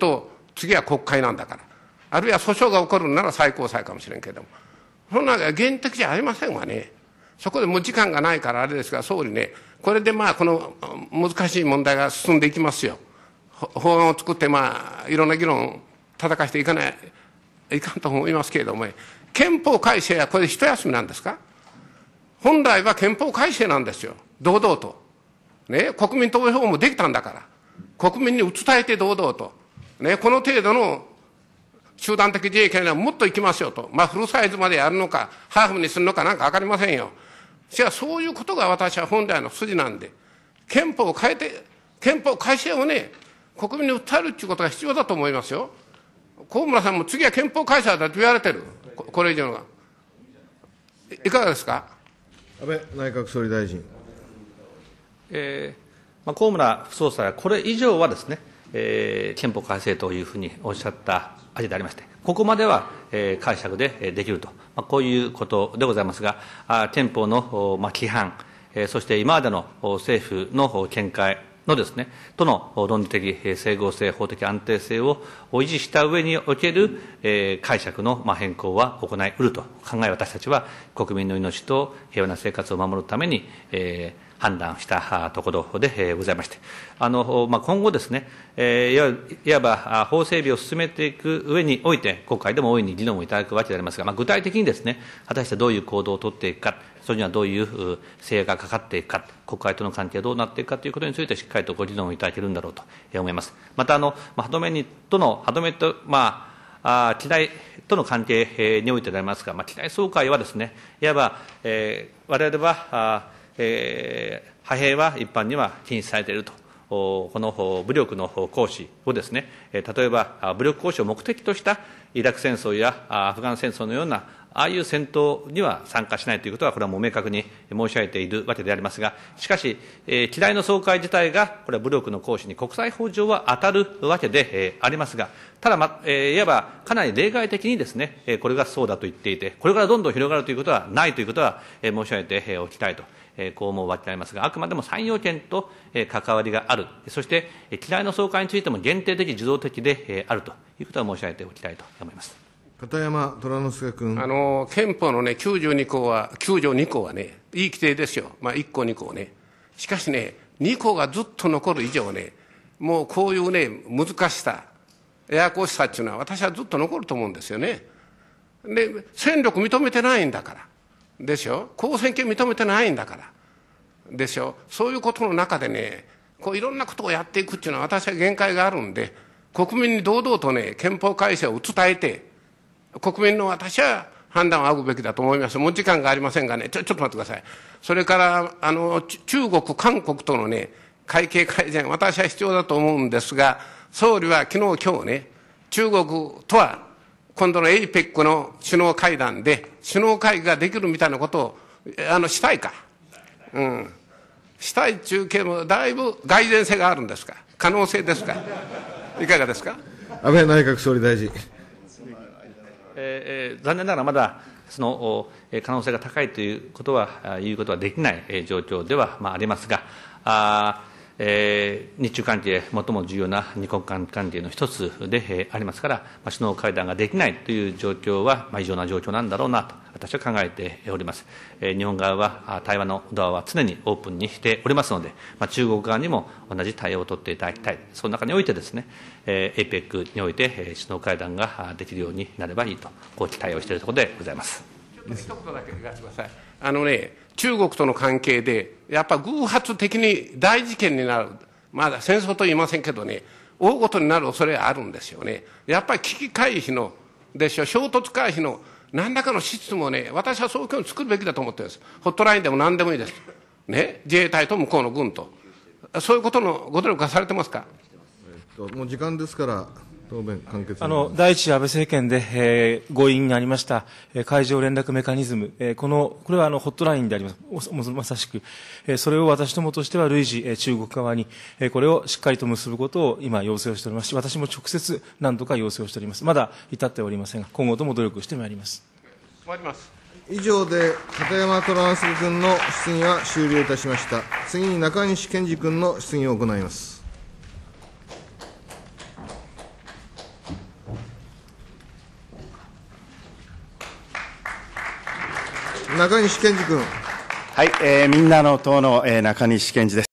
と次は国会なんだから。あるいは訴訟が起こるなら最高裁かもしれんけれども。そんな原的じゃありませんわね。そこでもう時間がないからあれですが、総理ね、これでまあこの難しい問題が進んでいきますよ。法案を作ってまあいろんな議論戦かしていかない、いかんと思いますけれども、憲法改正はこれ一休みなんですか本来は憲法改正なんですよ。堂々と。ね、国民投票もできたんだから。国民に訴えて堂々と。ね、この程度の集団的自衛権はもっといきますよと。まあ、フルサイズまでやるのか、ハーフにするのかなんかわかりませんよ。しかし、そういうことが私は本来の筋なんで、憲法を変えて、憲法改正をね、国民に訴えるっていうことが必要だと思いますよ。河村さんも次は憲法改正だと言われてる。これ以上のが。いかがですか安倍内閣総理大臣。えーまあ、河村副総裁はこれ以上はですね、えー、憲法改正というふうにおっしゃったわけでありまして、ここまでは、えー、解釈でできると、まあ、こういうことでございますが、あ憲法の、まあ、規範、えー、そして今までの政府の見解のですね、との論理的整合性、法的安定性を維持した上における、えー、解釈の、まあ、変更は行いうると考え、私たちは国民の命と平和な生活を守るために、えー判断したところでございまして、あのまあ、今後ですね、えー、いわば法整備を進めていく上において、国会でも大いに議論をいただくわけでありますが、まあ、具体的にですね、果たしてどういう行動をとっていくか、それにはどういう制約がかかっていくか、国会との関係がどうなっていくかということについて、しっかりとご議論をいただけるんだろうと思います。またあの、まあ、歯止めにとの歯止めと、まああ期待との関係においてでありますが、まあ、期待総会はですね、いわば、えー、我々はあえ派兵は一般には禁止されていると。この武力の行使をですね、例えば武力行使を目的としたイラク戦争やアフガン戦争のようなああいう戦闘には参加しないということは、これはもう明確に申し上げているわけでありますが、しかし、え機雷の総会自体が、これは武力の行使に国際法上は当たるわけで、えありますが、ただ、まえー、いわばかなり例外的にですね、えこれがそうだと言っていて、これからどんどん広がるということはないということは、え申し上げておきたいと。こうもわっありますが、あくまでも3要件と関わりがある、そして機雷の総会についても限定的、受動的であるということは申し上げておきたいと思います。片山虎之助君あの憲法の、ね、92項は9条2項はね、いい規定ですよ、まあ、1項、2項ね、しかしね、2項がずっと残る以上ね、もうこういうね、難しさ、ややこしさっていうのは、私はずっと残ると思うんですよね。で、戦力認めてないんだから。でしょ公選権認めてないんだから。でしょそういうことの中でね、こういろんなことをやっていくっていうのは私は限界があるんで、国民に堂々とね、憲法改正を伝えて、国民の私は判断を仰ぐべきだと思います。もう時間がありませんがね、ちょ、ちょっと待ってください。それから、あの、中国、韓国とのね、会計改善、私は必要だと思うんですが、総理は昨日、今日ね、中国とは今度の APEC の首脳会談で、首脳会議ができるみたいなことを、あの、したいか。うん。したい中継もだいぶ蓋然性があるんですか。可能性ですか。いかがですか。安倍内閣総理大臣。えー、残念ながらまだその可能性が高いということは、いうことはできない状況では、まあ、ありますが、あえー、日中関係、最も重要な二国間関係の一つで、えー、ありますから、まあ、首脳会談ができないという状況は、まあ、異常な状況なんだろうなと、私は考えております。えー、日本側は対話のドアは常にオープンにしておりますので、まあ、中国側にも同じ対応を取っていただきたい、その中においてですね、えー、APEC において、えー、首脳会談ができるようになればいいと、こう期待をしているところでございます。一言だけ言わせてください。あのね、中国との関係で、やっぱ偶発的に大事件になる。まだ戦争と言いませんけどね、大ごとになる恐れあるんですよね。やっぱり危機回避の、でしょ、衝突回避の何らかの質もね、私はそうに作るべきだと思ってるんです。ホットラインでも何でもいいです。ね、自衛隊と向こうの軍と。そういうことのご努力がされてますか、えっと、もう時間ですから。答弁完結あの第一安倍政権で、えー、合意にありました、えー、海上連絡メカニズム、えー、このこれはあのホットラインでありますまさしく、えー、それを私どもとしては累次、えー、中国側に、えー、これをしっかりと結ぶことを今要請をしておりますし私も直接何度か要請をしておりますまだ至っておりませんが今後とも努力してまいります終わります以上で片山虎之助君の質疑は終了いたしました次に中西健二君の質疑を行います中西健君。はい、えー、みんなの党の、えー、中西健治です。